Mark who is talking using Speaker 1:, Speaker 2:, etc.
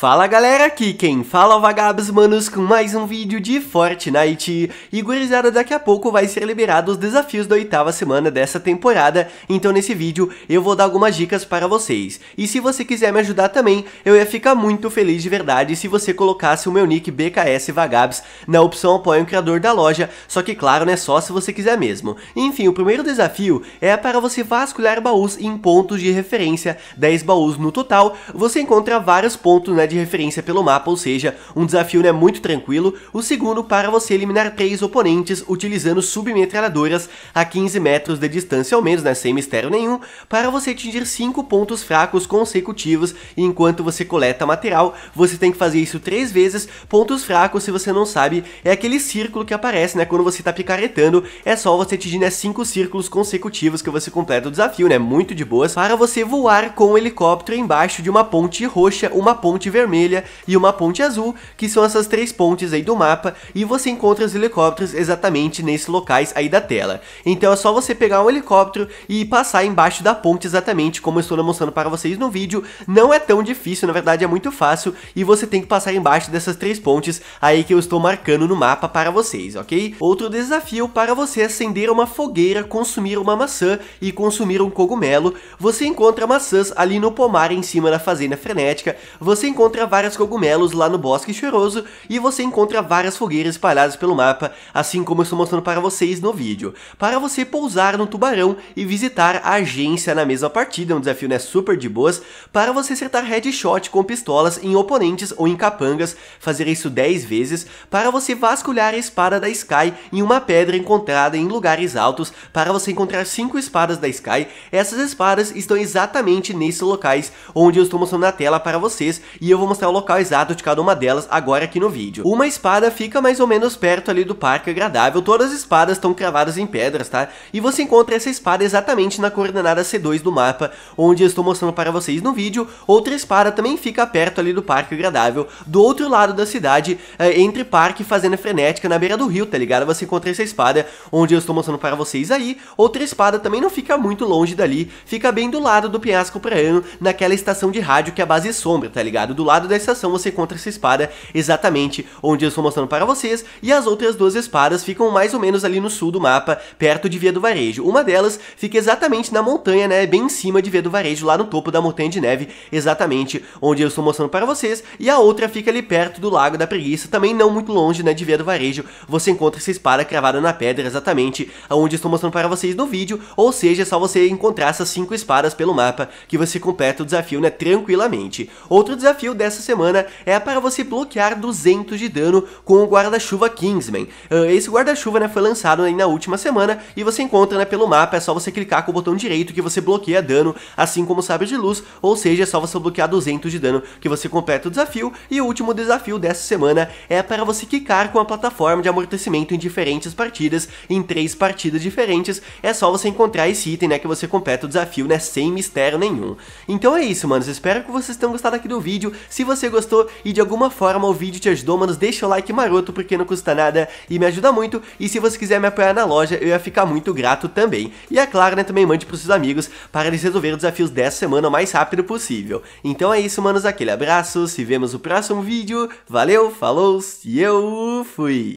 Speaker 1: Fala galera, aqui quem fala é o Vagabos Manos com mais um vídeo de Fortnite. E gurizada, daqui a pouco vai ser liberado os desafios da oitava semana dessa temporada, então nesse vídeo eu vou dar algumas dicas para vocês. E se você quiser me ajudar também, eu ia ficar muito feliz de verdade se você colocasse o meu nick BKS Vagabos na opção apoia o criador da loja, só que claro, não é só se você quiser mesmo. Enfim, o primeiro desafio é para você vasculhar baús em pontos de referência, 10 baús no total, você encontra vários pontos na né, de referência pelo mapa, ou seja, um desafio né, muito tranquilo. O segundo para você eliminar três oponentes utilizando submetralhadoras a 15 metros de distância ao menos, né, sem mistério nenhum, para você atingir cinco pontos fracos consecutivos e enquanto você coleta material, você tem que fazer isso três vezes. Pontos fracos, se você não sabe, é aquele círculo que aparece, né, quando você está picaretando, é só você atingir né, círculos consecutivos que você completa o desafio, né, muito de boas, para você voar com o um helicóptero embaixo de uma ponte roxa, uma ponte vermelha vermelha e uma ponte azul, que são essas três pontes aí do mapa, e você encontra os helicópteros exatamente nesses locais aí da tela. Então é só você pegar um helicóptero e passar embaixo da ponte exatamente como eu estou mostrando para vocês no vídeo. Não é tão difícil, na verdade é muito fácil, e você tem que passar embaixo dessas três pontes aí que eu estou marcando no mapa para vocês, ok? Outro desafio para você é acender uma fogueira, consumir uma maçã e consumir um cogumelo, você encontra maçãs ali no pomar em cima da fazenda frenética, você encontra encontra vários cogumelos lá no bosque cheiroso e você encontra várias fogueiras espalhadas pelo mapa, assim como eu estou mostrando para vocês no vídeo, para você pousar no tubarão e visitar a agência na mesma partida, é um desafio né, super de boas, para você acertar headshot com pistolas em oponentes ou em capangas, fazer isso 10 vezes, para você vasculhar a espada da Sky em uma pedra encontrada em lugares altos, para você encontrar 5 espadas da Sky, essas espadas estão exatamente nesses locais onde eu estou mostrando na tela para vocês e eu eu vou mostrar o local exato de cada uma delas agora aqui no vídeo. Uma espada fica mais ou menos perto ali do Parque Agradável, todas as espadas estão cravadas em pedras, tá? E você encontra essa espada exatamente na coordenada C2 do mapa, onde eu estou mostrando para vocês no vídeo. Outra espada também fica perto ali do Parque Agradável, do outro lado da cidade, eh, entre Parque e Fazenda Frenética, na beira do rio, tá ligado? Você encontra essa espada, onde eu estou mostrando para vocês aí. Outra espada também não fica muito longe dali, fica bem do lado do Penhasco Praiano, naquela estação de rádio que é a base sombra, tá ligado? do lado da estação você encontra essa espada exatamente onde eu estou mostrando para vocês, e as outras duas espadas ficam mais ou menos ali no sul do mapa, perto de Via do Varejo. Uma delas fica exatamente na montanha, né, bem em cima de Via do Varejo, lá no topo da montanha de neve, exatamente onde eu estou mostrando para vocês, e a outra fica ali perto do Lago da Preguiça, também não muito longe, né, de Via do Varejo, você encontra essa espada cravada na pedra, exatamente onde eu estou mostrando para vocês no vídeo, ou seja, é só você encontrar essas cinco espadas pelo mapa, que você completa o desafio, né, tranquilamente. Outro desafio desafio dessa semana é para você bloquear 200 de dano com o guarda-chuva Kingsman. Ah, esse guarda-chuva né, foi lançado na última semana e você encontra né, pelo mapa, é só você clicar com o botão direito que você bloqueia dano, assim como o sabre de luz, ou seja, é só você bloquear 200 de dano que você completa o desafio. E o último desafio dessa semana é para você quicar com a plataforma de amortecimento em diferentes partidas, em três partidas diferentes, é só você encontrar esse item né, que você completa o desafio né, sem mistério nenhum. Então é isso, manos, espero que vocês tenham gostado aqui do vídeo, se você gostou e de alguma forma o vídeo te ajudou, mano, deixa o like maroto porque não custa nada e me ajuda muito. E se você quiser me apoiar na loja, eu ia ficar muito grato também. E é claro, né, também mande pros seus amigos para eles resolverem os desafios dessa semana o mais rápido possível. Então é isso, manos, aquele abraço, se vemos no próximo vídeo, valeu, falou e eu fui!